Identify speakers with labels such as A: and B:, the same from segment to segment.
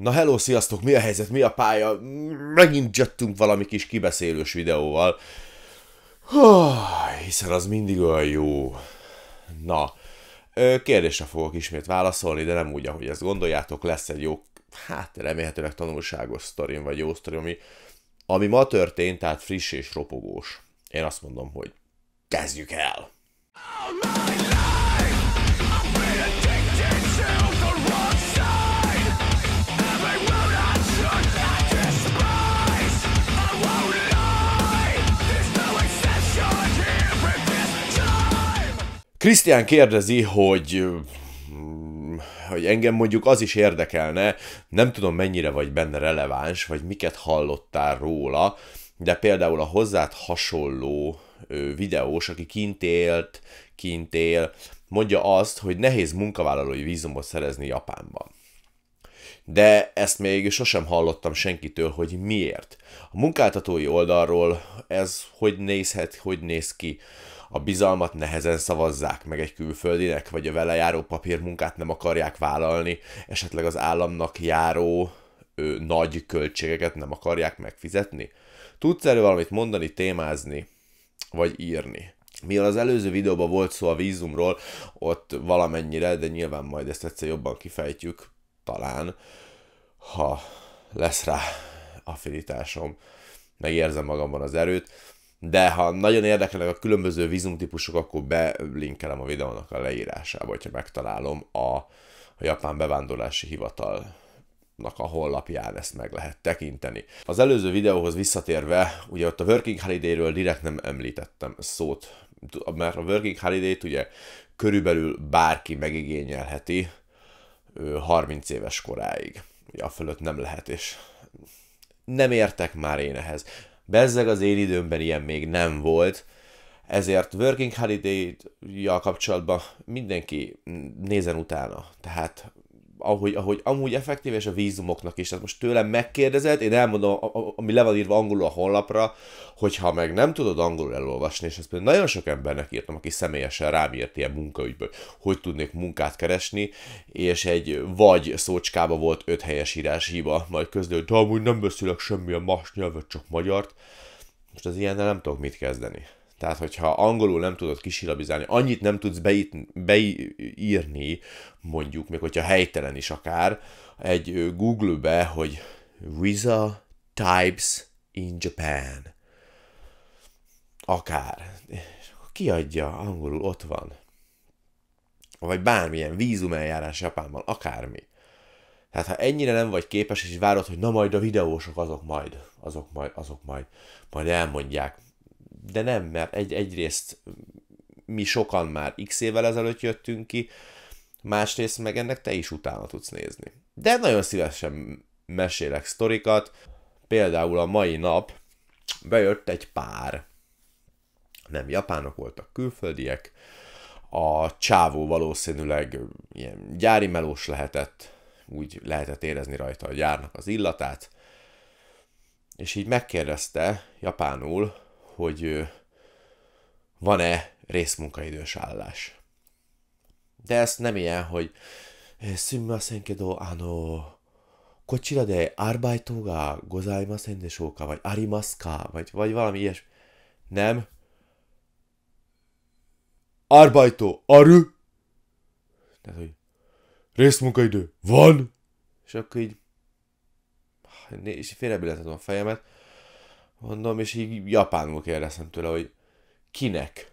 A: Na hello, sziasztok, mi a helyzet, mi a pálya? Megint jöttünk valami kis kibeszélős videóval. Hiszen az mindig olyan jó. Na, kérdésre fogok ismét válaszolni, de nem úgy, ahogy ezt gondoljátok, lesz egy jó, hát remélhetőleg tanulságos sztorim, vagy jó sztori, ami, ami ma történt, tehát friss és ropogós. Én azt mondom, hogy kezdjük el! Oh, Krisztián kérdezi, hogy hogy engem mondjuk az is érdekelne, nem tudom mennyire vagy benne releváns, vagy miket hallottál róla, de például a hozzád hasonló videós, aki kint élt, kint él, mondja azt, hogy nehéz munkavállalói vízumot szerezni Japánban. De ezt még sosem hallottam senkitől, hogy miért. A munkáltatói oldalról ez hogy nézhet, hogy néz ki a bizalmat nehezen szavazzák meg egy külföldinek, vagy a vele járó papírmunkát nem akarják vállalni, esetleg az államnak járó ö, nagy költségeket nem akarják megfizetni? Tudsz erről valamit mondani, témázni, vagy írni? Mivel az előző videóban volt szó a vízumról, ott valamennyire, de nyilván majd ezt egyszer jobban kifejtjük, talán, ha lesz rá affinitásom, megérzem magamban az erőt, de ha nagyon érdekelnek a különböző vízumtípusok, akkor belinkelem a videónak a leírásába, hogyha megtalálom a, a Japán Bevándorlási Hivatal a honlapján ezt meg lehet tekinteni. Az előző videóhoz visszatérve, ugye ott a Working Holiday-ről direkt nem említettem szót, mert a Working Holiday-t ugye körülbelül bárki megigényelheti 30 éves koráig. Ugye a fölött nem lehet, és nem értek már én ehhez. Bezzeg az én időmben ilyen még nem volt, ezért Working holiday jal kapcsolatban mindenki nézen utána. Tehát ahogy, ahogy amúgy effektív, és a vízumoknak is. Tehát most tőlem megkérdezed, én elmondom, ami le van írva angolul a honlapra, hogyha meg nem tudod angolul elolvasni, és ezt például nagyon sok embernek írtam, aki személyesen rám írt ilyen munkaügyből, hogy tudnék munkát keresni, és egy vagy szócskába volt öt helyes írás hiba, majd közül, hogy amúgy nem beszélek semmilyen más nyelvet, csak magyart. Most az ilyennel nem tudok mit kezdeni. Tehát, hogyha angolul nem tudod kisilabizálni, annyit nem tudsz beírni, mondjuk, még hogyha helytelen is akár, egy Google-be, hogy visa types in Japan. Akár. Kiadja, angolul ott van. Vagy bármilyen vízum eljárás Japánban, akármi. Tehát ha ennyire nem vagy képes, és várod, hogy na majd a videósok azok majd, azok majd, azok majd, majd elmondják, de nem, mert egy, egyrészt mi sokan már x évvel ezelőtt jöttünk ki, másrészt meg ennek te is utána tudsz nézni. De nagyon szívesen mesélek sztorikat, például a mai nap bejött egy pár, nem japánok voltak, külföldiek, a csávó valószínűleg ilyen gyári melós lehetett, úgy lehetett érezni rajta a gyárnak az illatát, és így megkérdezte japánul, hogy van-e részmunkaidős állás. De ezt nem ilyen, hogy eh, szümmel szenkedó, áno, kocsira de arbeitó gozájma szendesóka, vagy arimaszka, vagy, vagy valami ilyes. Nem. Arbeitó, aru. Tehát, hogy részmunkaidő, van. És akkor így és félrebillentetem a fejemet, Mondom, és így japánul kérdeztem tőle, hogy kinek?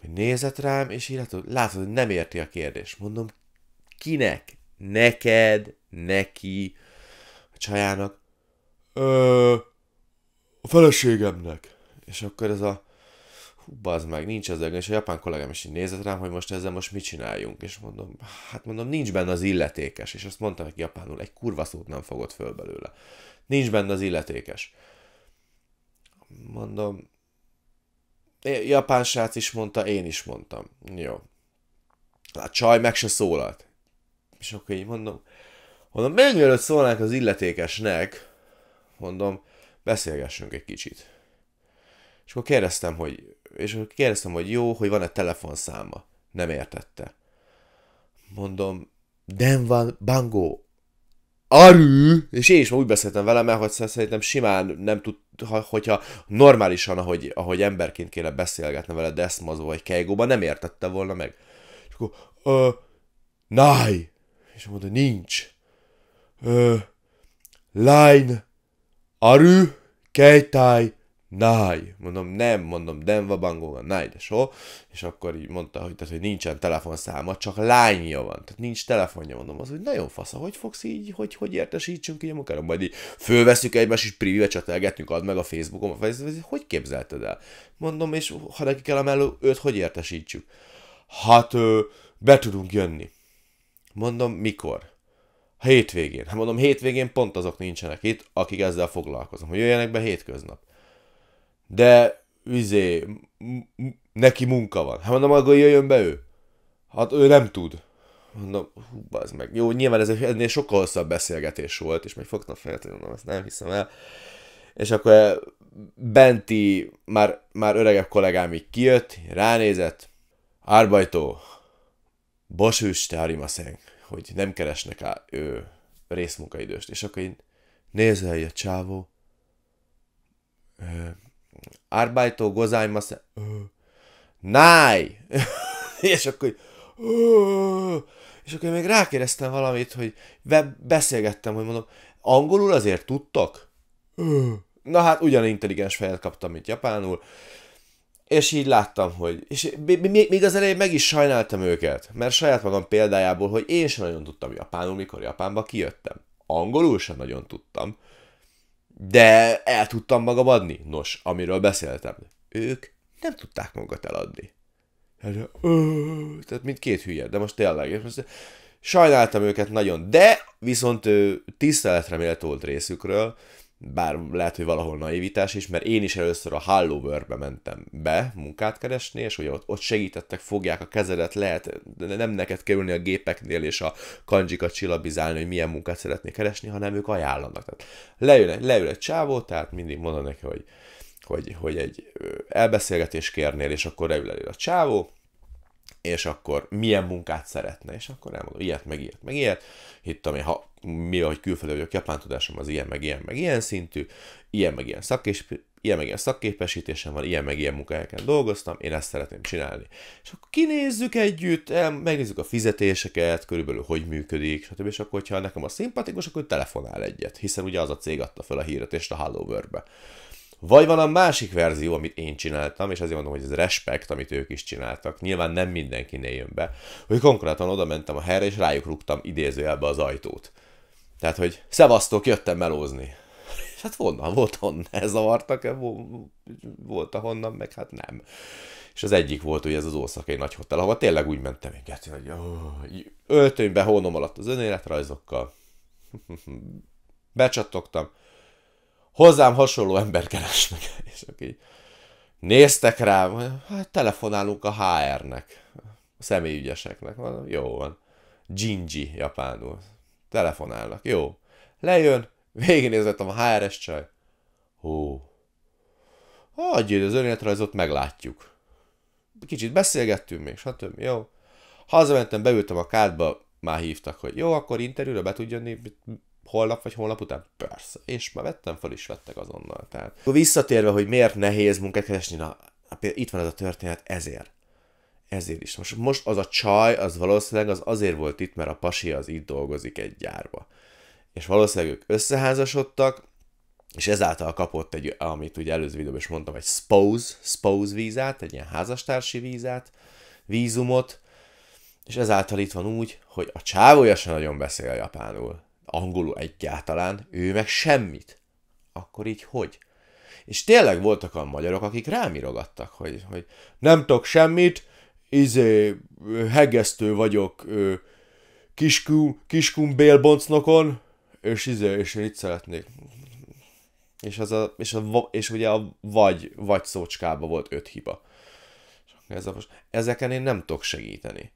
A: Nézett rám, és így látod, látod, hogy nem érti a kérdést. Mondom, kinek? Neked, neki, a csajának. Ö, a feleségemnek. És akkor ez a hú, bazd meg, nincs az és a japán kollégám is így nézett rám, hogy most ezzel most mit csináljunk, és mondom, hát mondom, nincs benne az illetékes, és azt mondta neki japánul, egy kurva szót nem fogott föl belőle. Nincs benne az illetékes. Mondom, japán srác is mondta, én is mondtam. Jó. A hát csaj meg se szólalt. És akkor így mondom, mondom, még mielőtt szólnánk az illetékesnek, mondom, beszélgessünk egy kicsit. És akkor kérdeztem, hogy és akkor kérdeztem, hogy jó, hogy van-e telefonszáma. Nem értette. Mondom, den van bango. Arű! És én is ma úgy beszéltem vele, mert hogy szerintem simán nem tud, ha, hogyha normálisan, ahogy, ahogy emberként kéne beszélgetni vele deszmozva vagy kejgóban, nem értette volna meg. És akkor, ö, náj! És mondta, nincs. Ö, line, arű, kejtáj, Náj! Mondom, nem, mondom, nem va Bangoga, náj, de so. És akkor így mondta, hogy, tehát, hogy nincsen telefonszáma, csak lányja van. Tehát nincs telefonja, mondom, az, hogy nagyon fasz, hogy fogsz így, hogy, hogy értesítsünk így a munkára. Majd így fölveszünk egymást, és privébe csatelgetünk, add meg a Facebookon, vagy hogy képzelted el? Mondom, és ha neki kell a mellő, őt hogy értesítsük? Hát, ö, be tudunk jönni. Mondom, mikor? Hétvégén. Hát mondom, hétvégén pont azok nincsenek itt, akik ezzel foglalkoznak, hogy jöjjenek be hétköznap de izé, neki munka van. Hát mondom, akkor jöjjön be ő. Hát ő nem tud. Mondom, hú, az meg. Jó, nyilván ez egy, ennél sokkal hosszabb beszélgetés volt, és még fogtam fel, mondom, ezt nem hiszem el. És akkor Benti, már, már öregebb kollégám így kijött, ránézett, Árbajtó, Bosüst, te harimaszeng, hogy nem keresnek á, ő részmunkaidőst. És akkor nézve, hogy a csávó, Arbeito gozaimasen. Náj! és akkor és akkor még rákérdeztem valamit, hogy beszélgettem, hogy mondom, angolul azért tudtak, Na hát ugyan intelligens fejet kaptam, mint japánul. És így láttam, hogy... És még, még az elején meg is sajnáltam őket, mert saját magam példájából, hogy én sem nagyon tudtam japánul, mikor Japánba kijöttem. Angolul sem nagyon tudtam de el tudtam magam adni. Nos, amiről beszéltem. Ők nem tudták magat eladni. Hát, tehát mint két hülye, de most tényleg. sajnáltam őket nagyon, de viszont tiszteletre méltó volt részükről, bár lehet, hogy valahol naivitás is, mert én is először a Halloween-be mentem be munkát keresni, és ugye ott, ott segítettek, fogják a kezedet, lehet nem neked kerülni a gépeknél és a kanjikat csillabizálni, hogy milyen munkát szeretné keresni, hanem ők ajánlanak. Tehát leül, egy, leül egy csávó, tehát mindig mondom neki, hogy, hogy, hogy egy elbeszélgetés kérnél, és akkor leül elő a csávó, és akkor milyen munkát szeretne, és akkor elmondom, ilyet, meg ilyet, meg ilyet, hittem ha mi, ahogy külföldön vagyok, japán tudásom az ilyen, meg ilyen, meg ilyen szintű, ilyen, meg ilyen, szakkés, ilyen, meg ilyen szakképesítésem van, ilyen, meg ilyen munkahelyeken dolgoztam, én ezt szeretném csinálni. És akkor kinézzük együtt, megnézzük a fizetéseket, körülbelül hogy működik, stb. És akkor, hogyha nekem a szimpatikus, akkor telefonál egyet, hiszen ugye az a cég adta fel a hirdetést a Hello Vagy van a másik verzió, amit én csináltam, és azért mondom, hogy ez respekt, amit ők is csináltak. Nyilván nem mindenkinél jön be, hogy konkrétan oda mentem a helyre, és rájuk rúgtam idézőjelbe az ajtót. Tehát, hogy szevasztok, jöttem melózni. És hát vonnan, volt honnan, ez avartak, volt ahonnan, meg hát nem. És az egyik volt, hogy ez az ószakai nagy hotel, ahol tényleg úgy mentem, hogy hogy öltönybe, hónom alatt az önéletrajzokkal. Becsattogtam. Hozzám hasonló ember keresnek, és aki néztek rám, hát telefonálunk a HR-nek, a személyügyeseknek. Jó van. Jinji japánul. Telefonálnak. Jó. Lejön, végignézettem a HRS csaj. Hú. Adj az önéletrajzot, meglátjuk. Kicsit beszélgettünk még, stb. Jó. Hazamentem, beültem a kádba, már hívtak, hogy jó, akkor interjúra be tudjon jönni holnap vagy holnap után? Persze. És már vettem fel is vettek azonnal. Tehát. Visszatérve, hogy miért nehéz munkát keresni, na, hát itt van ez a történet, ezért. Ezért is. Most, most az a csaj, az valószínűleg az azért volt itt, mert a pasi az itt dolgozik egy gyárba. És valószínűleg ők összeházasodtak, és ezáltal kapott egy, amit ugye előző videóban is mondtam, egy spouse, spouse vízát, egy ilyen házastársi vízát, vízumot, és ezáltal itt van úgy, hogy a csávója se nagyon beszél a japánul, angolul egyáltalán, ő meg semmit. Akkor így hogy? És tényleg voltak a magyarok, akik rámirogattak, hogy, hogy nem tudok semmit, izé, hegesztő vagyok kiskú, kiskun bélboncnokon, és izé, és én itt szeretnék. És, az a, és, a, és ugye a vagy, vagy szócskába volt öt hiba. Ez a, ezeken én nem tudok segíteni.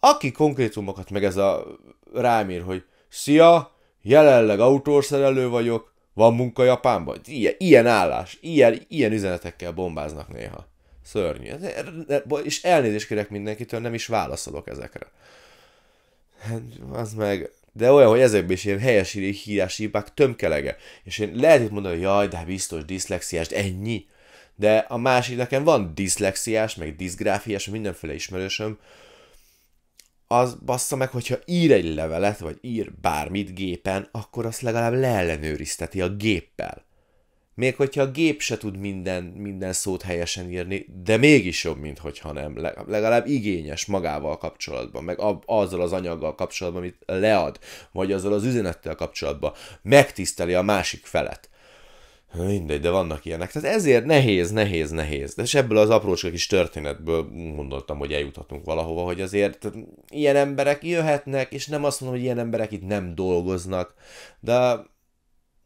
A: Aki konkrétumokat meg ez a rámír, hogy szia, jelenleg autószerelő vagyok, van munka Japánban. Ilyen, ilyen állás, ilyen, ilyen üzenetekkel bombáznak néha. Szörnyű. És elnézést kérek mindenkitől, nem is válaszolok ezekre. Hát, az meg... De olyan, hogy ezekben is ilyen helyes hírási hibák tömkelege. És én lehet itt mondani, hogy jaj, de hát biztos diszlexiás, de ennyi. De a másik nekem van diszlexiás, meg diszgráfiás, mindenféle ismerősöm, az bassza meg, hogyha ír egy levelet, vagy ír bármit gépen, akkor azt legalább leellenőrizteti a géppel még hogyha a gép se tud minden, minden szót helyesen írni, de mégis jobb, mint hogyha nem. Legalább igényes magával kapcsolatban, meg azzal az anyaggal kapcsolatban, amit lead, vagy azzal az üzenettel kapcsolatban. Megtiszteli a másik felet. Mindegy, de vannak ilyenek. Tehát ezért nehéz, nehéz, nehéz. De és ebből az aprócska kis történetből gondoltam, hogy eljuthatunk valahova, hogy azért ilyen emberek jöhetnek, és nem azt mondom, hogy ilyen emberek itt nem dolgoznak, de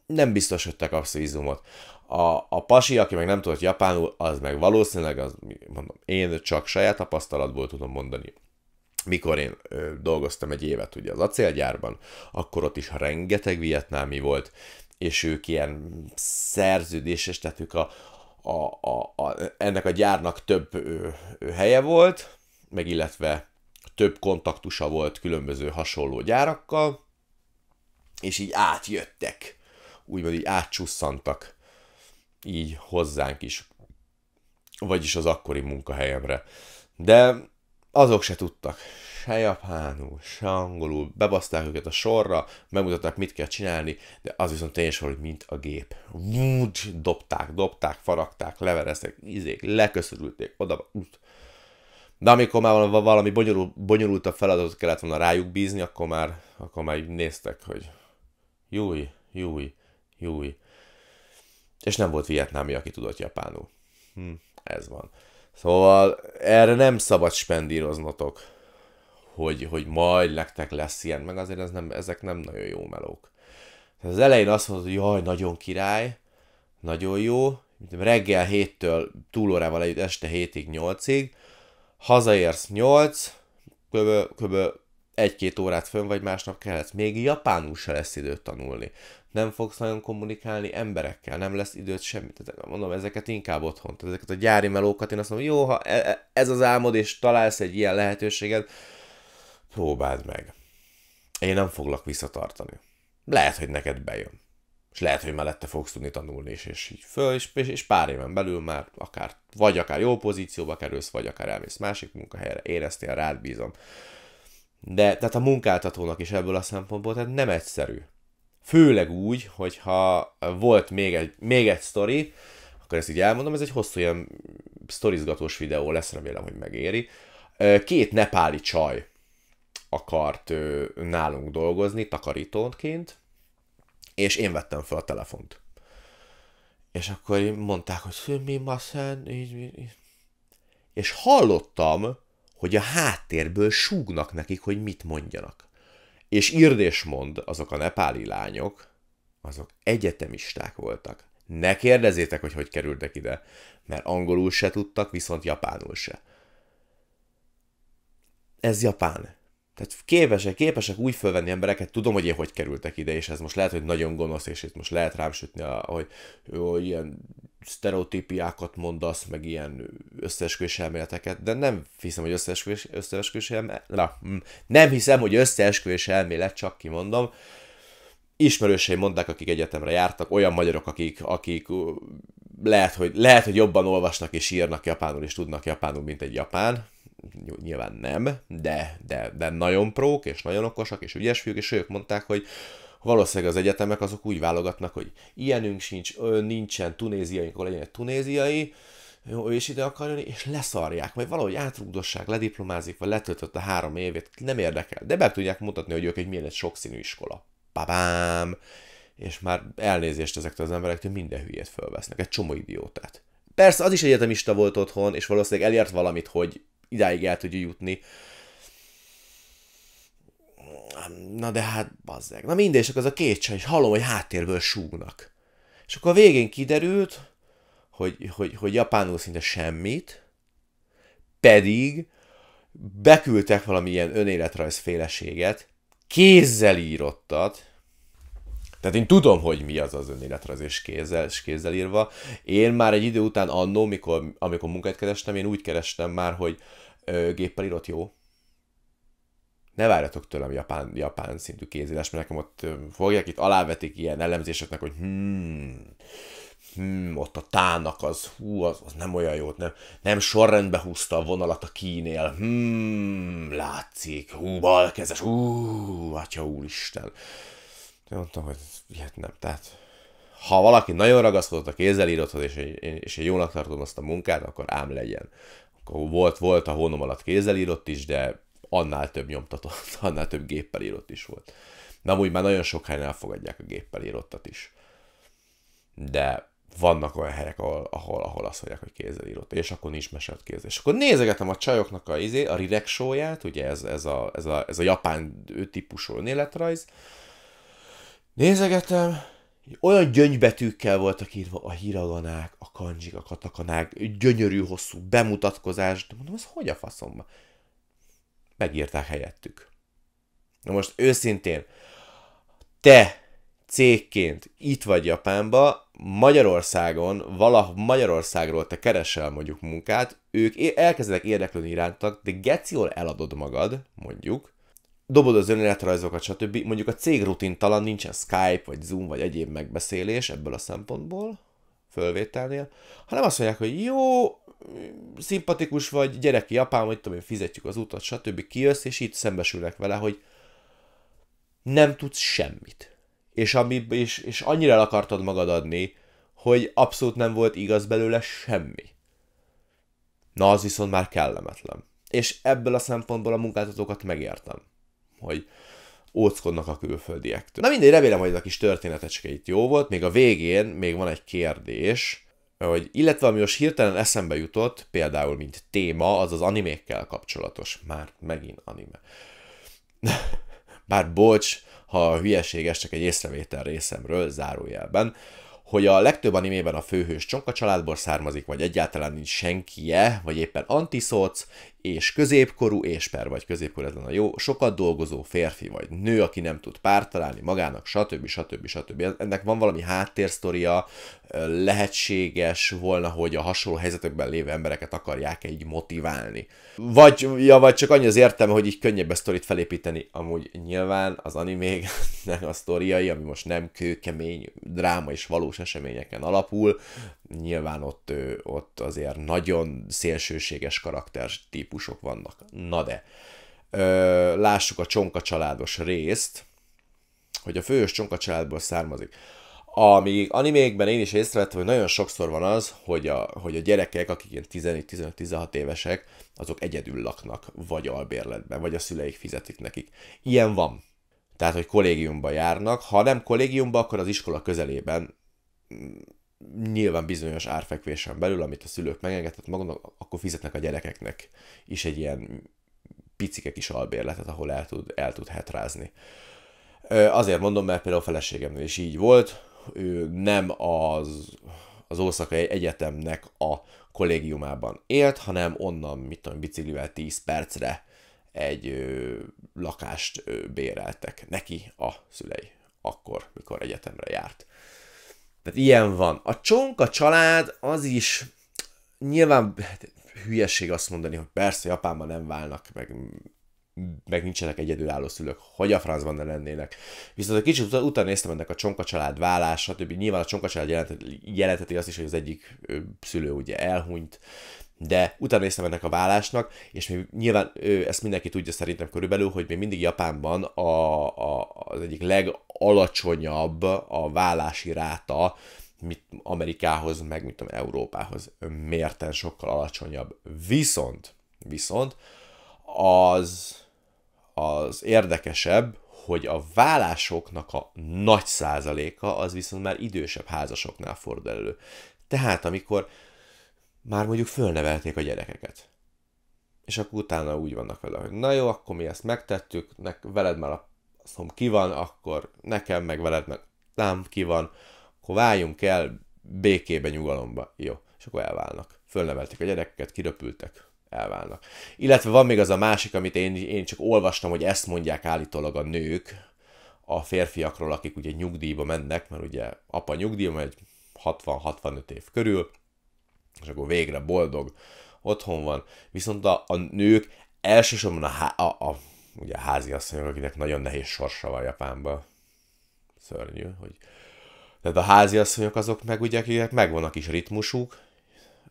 A: nem biztos, hogy te kapsz vízumot. A, a pasi, aki meg nem tudott japánul, az meg valószínűleg, az, mondom, én csak saját tapasztalatból tudom mondani. Mikor én ö, dolgoztam egy évet ugye az acélgyárban, akkor ott is rengeteg vietnámi volt, és ők ilyen szerződéses, tehát ők a, a, a, a, ennek a gyárnak több ö, ö, helye volt, meg illetve több kontaktusa volt különböző hasonló gyárakkal, és így átjöttek úgymond így átcsusszantak így hozzánk is, vagyis az akkori munkahelyemre. De azok se tudtak se japánul, se angolul, bebaszták őket a sorra, megmutatták, mit kell csinálni, de az viszont tényleg hogy mint a gép. Vúd, dobták, dobták, faragták, levereztek, izék, leköszörülték, oda, út. De amikor már valami bonyolult, bonyolultabb feladatot kellett volna rájuk bízni, akkor már, akkor már így néztek, hogy júj, júj júj. És nem volt vietnámi, aki tudott japánul. Hm, ez van. Szóval erre nem szabad spendíroznotok, hogy, hogy majd nektek lesz ilyen, meg azért ez nem, ezek nem nagyon jó melók. az elején azt mondod, hogy jaj, nagyon király, nagyon jó, reggel héttől túlórával együtt este hétig, nyolcig, hazaérsz nyolc, kb. kb egy-két órát fönn vagy másnap kellett. Még japánul se lesz időt tanulni. Nem fogsz nagyon kommunikálni emberekkel, nem lesz időt semmit. mondom, ezeket inkább otthon. Tehát ezeket a gyári melókat én azt mondom, jó, ha e-, e-, ez az álmod, és találsz egy ilyen lehetőséget, próbáld meg. Én nem foglak visszatartani. Lehet, hogy neked bejön. És lehet, hogy mellette fogsz tudni tanulni, és, és így föl, és, és, és pár éven belül már akár, vagy akár jó pozícióba kerülsz, vagy akár elmész másik munkahelyre, éreztél, rád bízom de tehát a munkáltatónak is ebből a szempontból, tehát nem egyszerű. Főleg úgy, hogyha volt még egy, még egy sztori, akkor ezt így elmondom, ez egy hosszú ilyen sztorizgatós videó lesz, remélem, hogy megéri. Két nepáli csaj akart nálunk dolgozni takarítónként, és én vettem fel a telefont. És akkor mondták, hogy mi maszen, így, így, így. És hallottam, hogy a háttérből súgnak nekik, hogy mit mondjanak. És írdés mond, azok a nepáli lányok, azok egyetemisták voltak. Ne kérdezétek, hogy hogy kerültek ide, mert angolul se tudtak, viszont japánul se. Ez Japán. Tehát képesek, képesek úgy fölvenni embereket, tudom, hogy én hogy kerültek ide, és ez most lehet, hogy nagyon gonosz, és itt most lehet rám sütni, hogy, hogy ilyen sztereotípiákat mondasz, meg ilyen összeesküvés elméleteket, de nem hiszem, hogy összeesküvés, összeesküvés elmélet, na, mm, nem hiszem, hogy összeesküvés elmélet, csak kimondom, ismerőseim mondták, akik egyetemre jártak, olyan magyarok, akik, akik uh, lehet, hogy, lehet, hogy jobban olvasnak és írnak japánul, és tudnak japánul, mint egy japán, nyilván nem, de, de, de nagyon prók, és nagyon okosak, és ügyes fiúk, és ők mondták, hogy valószínűleg az egyetemek azok úgy válogatnak, hogy ilyenünk sincs, nincsen tunéziaink, akkor legyen egy tunéziai, jó, ő is ide akar jönni, és leszarják, majd valahogy átrugdossák, lediplomázik, vagy letöltött a három évét, nem érdekel. De be tudják mutatni, hogy ők egy milyen egy sokszínű iskola babám, és már elnézést ezektől az emberektől minden hülyét fölvesznek, egy csomó idiótát. Persze az is egyetemista volt otthon, és valószínűleg elért valamit, hogy idáig el tudja jutni. Na de hát, bazzeg. Na mindegy, csak az a két csaj, és hallom, hogy háttérből súgnak. És akkor a végén kiderült, hogy, hogy, hogy japánul szinte semmit, pedig beküldtek valami ilyen önéletrajz féleséget, kézzel írottat, tehát én tudom, hogy mi az az önéletrajzés kézzel, és kézzel írva. Én már egy idő után annó, mikor, amikor munkát kerestem, én úgy kerestem már, hogy ö, géppel írott jó. Ne várjatok tőlem japán, japán szintű kézírás, mert nekem ott ö, fogják, itt alávetik ilyen elemzéseknek, hogy hmm, hm, ott a tának az, hú, az, az nem olyan jót, nem, nem sorrendbe húzta a vonalat a kínél, hm, látszik, hú, balkezes, hú, atya úristen. Én mondtam, hogy ilyet nem, tehát ha valaki nagyon ragaszkodott a írotthoz, és, és én jónak tartom azt a munkát, akkor ám legyen. Akkor volt, volt a hónom alatt írott is, de annál több nyomtatott, annál több géppel írott is volt. Na, úgy már nagyon sok helyen elfogadják a géppel írottat is. De vannak olyan helyek, ahol, ahol, ahol azt mondják, hogy kézzel írott, és akkor nincs meselt kézzel. És akkor nézegetem a csajoknak a, izé, a rirek sóját, ugye ez, ez, a, ez, a, ez a japán típusú önéletrajz. Nézegetem, olyan gönybetűkkel voltak írva a híraganák, a kanjik, a katakanák, gyönyörű hosszú bemutatkozás, de mondom, ez hogy a faszomba? Megírták helyettük. Na most őszintén, te cégként itt vagy Japánba, Magyarországon, valahogy Magyarországról te keresel mondjuk munkát, ők elkezdenek érdeklődni irántak, de geciol eladod magad, mondjuk, dobod az önéletrajzokat, stb. Mondjuk a cég rutintalan, nincsen Skype, vagy Zoom, vagy egyéb megbeszélés ebből a szempontból, fölvételnél, hanem azt mondják, hogy jó, szimpatikus vagy, gyerek ki Japán, vagy tudom én, fizetjük az utat, stb. kijössz, és itt szembesülnek vele, hogy nem tudsz semmit és, ami, és, és annyira el akartad magad adni, hogy abszolút nem volt igaz belőle semmi. Na, az viszont már kellemetlen. És ebből a szempontból a munkáltatókat megértem, hogy óckodnak a külföldiektől. Na mindegy, remélem, hogy ez a kis történetecske itt jó volt. Még a végén még van egy kérdés, hogy illetve ami most hirtelen eszembe jutott, például mint téma, az az animékkel kapcsolatos. Már megint anime. Bár bocs, ha hülyeséges, csak egy észrevétel részemről zárójelben, hogy a legtöbb animében a főhős csonka családból származik, vagy egyáltalán nincs senkije, vagy éppen antiszoc, és középkorú, és per vagy középkorú, ez a jó, sokat dolgozó férfi vagy nő, aki nem tud párt találni magának, stb. stb. stb. Ennek van valami háttérsztoria, lehetséges volna, hogy a hasonló helyzetekben lévő embereket akarják így motiválni. Vagy, ja, vagy csak annyi az értem, hogy így könnyebb a sztorit felépíteni, amúgy nyilván az animéknek a sztoriai, ami most nem kőkemény dráma és valós eseményeken alapul. Nyilván ott, ott azért nagyon szélsőséges karaktertípusok vannak. Na de, lássuk a csonka családos részt, hogy a főös csonka családból származik. Ami animékben én is észrevettem, hogy nagyon sokszor van az, hogy a, hogy a gyerekek, akik ilyen 14-15-16 évesek, azok egyedül laknak, vagy albérletben, vagy a szüleik fizetik nekik. Ilyen van. Tehát, hogy kollégiumba járnak. Ha nem kollégiumba, akkor az iskola közelében nyilván bizonyos árfekvésen belül, amit a szülők megengedhet magunknak, akkor fizetnek a gyerekeknek is egy ilyen picike kis albérletet, ahol el tud, el tud hetrázni. Azért mondom, mert például a feleségemnél is így volt, ő nem az, az Ószakai Egyetemnek a kollégiumában élt, hanem onnan, mit tudom, biciklivel 10 percre egy ö, lakást ö, béreltek neki a szülei, akkor, mikor egyetemre járt. Tehát ilyen van. A csonka család az is nyilván hülyeség azt mondani, hogy persze Japánban nem válnak, meg, meg nincsenek egyedülálló szülők, hogy a francban ne lennének. Viszont egy kicsit utána néztem ennek a csonka család válás, stb. Nyilván a csonka család jelenteti azt is, hogy az egyik szülő ugye elhunyt, de utána néztem ennek a vállásnak, és még nyilván ő, ezt mindenki tudja szerintem körülbelül, hogy még mindig Japánban a, a, az egyik legalacsonyabb a vállási ráta, mint Amerikához, meg mit Európához mérten sokkal alacsonyabb. Viszont, viszont az, az érdekesebb, hogy a vállásoknak a nagy százaléka az viszont már idősebb házasoknál fordul elő. Tehát amikor már mondjuk fölnevelték a gyerekeket. És akkor utána úgy vannak vele, hogy na jó, akkor mi ezt megtettük, nek, veled már a szom ki van, akkor nekem, meg veled meg nem ki van, akkor váljunk el békébe, nyugalomba. Jó, és akkor elválnak. Fölnevelték a gyerekeket, kiröpültek, elválnak. Illetve van még az a másik, amit én, én csak olvastam, hogy ezt mondják állítólag a nők, a férfiakról, akik ugye nyugdíjba mennek, mert ugye apa nyugdíjban egy 60-65 év körül, és akkor végre boldog, otthon van. Viszont a, a nők elsősorban a, há, a, a, ugye a háziasszonyok, akinek nagyon nehéz sorsa van Japánban. Szörnyű, hogy... Tehát a háziasszonyok azok meg ugye, akiknek megvan a kis ritmusuk,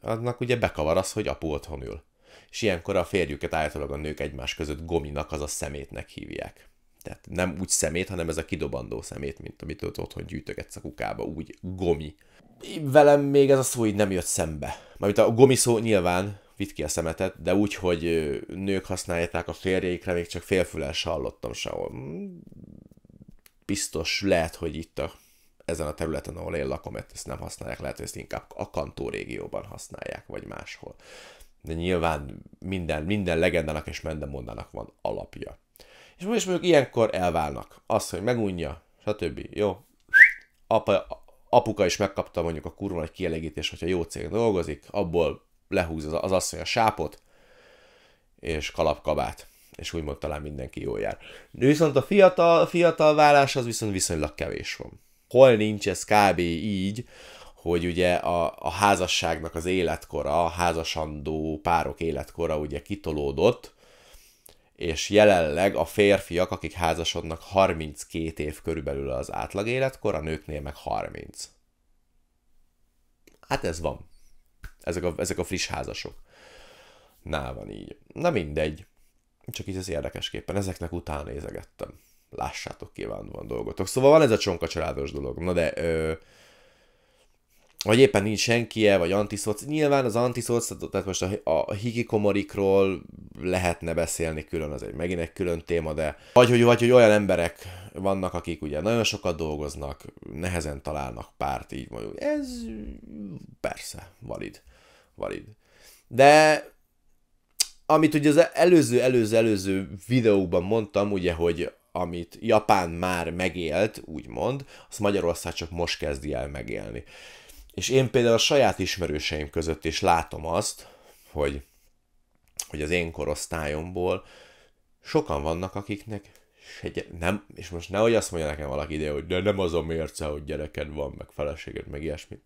A: annak ugye bekavar az, hogy apu otthon ül. És ilyenkor a férjüket általában a nők egymás között gominak, a szemétnek hívják. Tehát nem úgy szemét, hanem ez a kidobandó szemét, mint amit ott otthon gyűjtögetsz a kukába, úgy gomi. Velem még ez a szó így nem jött szembe. Mármint a gomi szó nyilván vitt ki a szemetet, de úgy, hogy nők használják a férjeikre, még csak félfülel se hallottam sehol. Mm, biztos lehet, hogy itt a, ezen a területen, ahol én lakom, ezt nem használják, lehet, hogy ezt inkább a kantó régióban használják, vagy máshol. De nyilván minden, minden legendának és mendemondának van alapja. És most mondjuk ilyenkor elválnak. Azt, hogy megunja, stb. Jó. Apa, apuka is megkapta mondjuk a kurva nagy kielégítés, hogyha jó cég dolgozik, abból lehúz az, az asszony a sápot, és kalapkabát és úgymond talán mindenki jól jár. De viszont a fiatal, fiatal vállás az viszont viszonylag kevés van. Hol nincs ez kb. így, hogy ugye a, a házasságnak az életkora, a házasandó párok életkora ugye kitolódott, és jelenleg a férfiak, akik házasodnak 32 év körülbelül az átlag életkor, a nőknél meg 30. Hát ez van. Ezek a, ezek a friss házasok. Nál van így. Na mindegy. Csak így ez érdekesképpen. Ezeknek után nézegettem. Lássátok, van dolgotok. Szóval van ez a csonka családos dolog. Na de ö, vagy éppen nincs senkie, vagy antiszoc. Nyilván az antiszoc, tehát most a, a higikomorikról lehetne beszélni külön, az egy megint egy külön téma, de vagy hogy, vagy hogy olyan emberek vannak, akik ugye nagyon sokat dolgoznak, nehezen találnak párt, így mondjuk. Ez persze, valid, valid. De amit ugye az előző, előző, előző videóban mondtam, ugye, hogy amit Japán már megélt, úgymond, azt Magyarország csak most kezdi el megélni. És én például a saját ismerőseim között is látom azt, hogy, hogy az én korosztályomból sokan vannak, akiknek egy, nem, és most nehogy azt mondja nekem valaki ide, hogy de nem az a mérce, hogy gyereked van, meg feleséged, meg ilyesmi.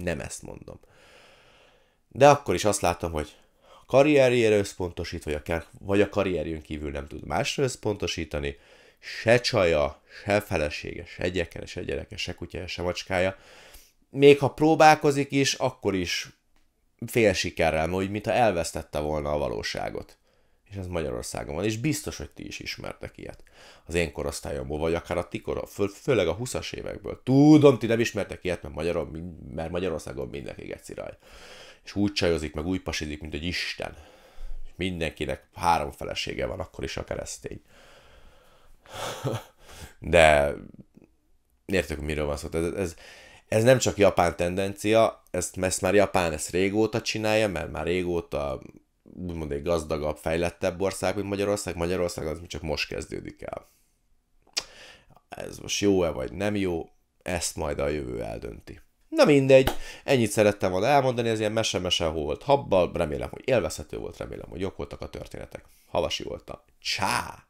A: Nem ezt mondom. De akkor is azt látom, hogy karrierjére összpontosít, vagy a, vagy a karrierjön kívül nem tud másra összpontosítani, se csaja, se felesége, se egyekere, se gyereke, se kutyája, se macskája, még ha próbálkozik is, akkor is fél sikerrel, mert úgy, mintha elvesztette volna a valóságot. És ez Magyarországon van, és biztos, hogy ti is ismertek ilyet. Az én korosztályomból, vagy akár a tikor, főleg a 20-as évekből. Tudom, ti nem ismertek ilyet, mert, Magyaron, mert Magyarországon mindenki raj. És úgy csajozik, meg úgy pasizik, mint egy Isten. És mindenkinek három felesége van, akkor is a keresztény. De értek, miről van szó. Ez, ez, ez nem csak japán tendencia, ezt, ezt már Japán ezt régóta csinálja, mert már régóta úgymond egy gazdagabb, fejlettebb ország, mint Magyarország. Magyarország az csak most kezdődik el. Ez most jó-e vagy nem jó, ezt majd a jövő eldönti. Na mindegy, ennyit szerettem volna elmondani, ez ilyen mese-mese volt habbal, remélem, hogy élvezhető volt, remélem, hogy jók voltak a történetek. Havasi voltam. Csá!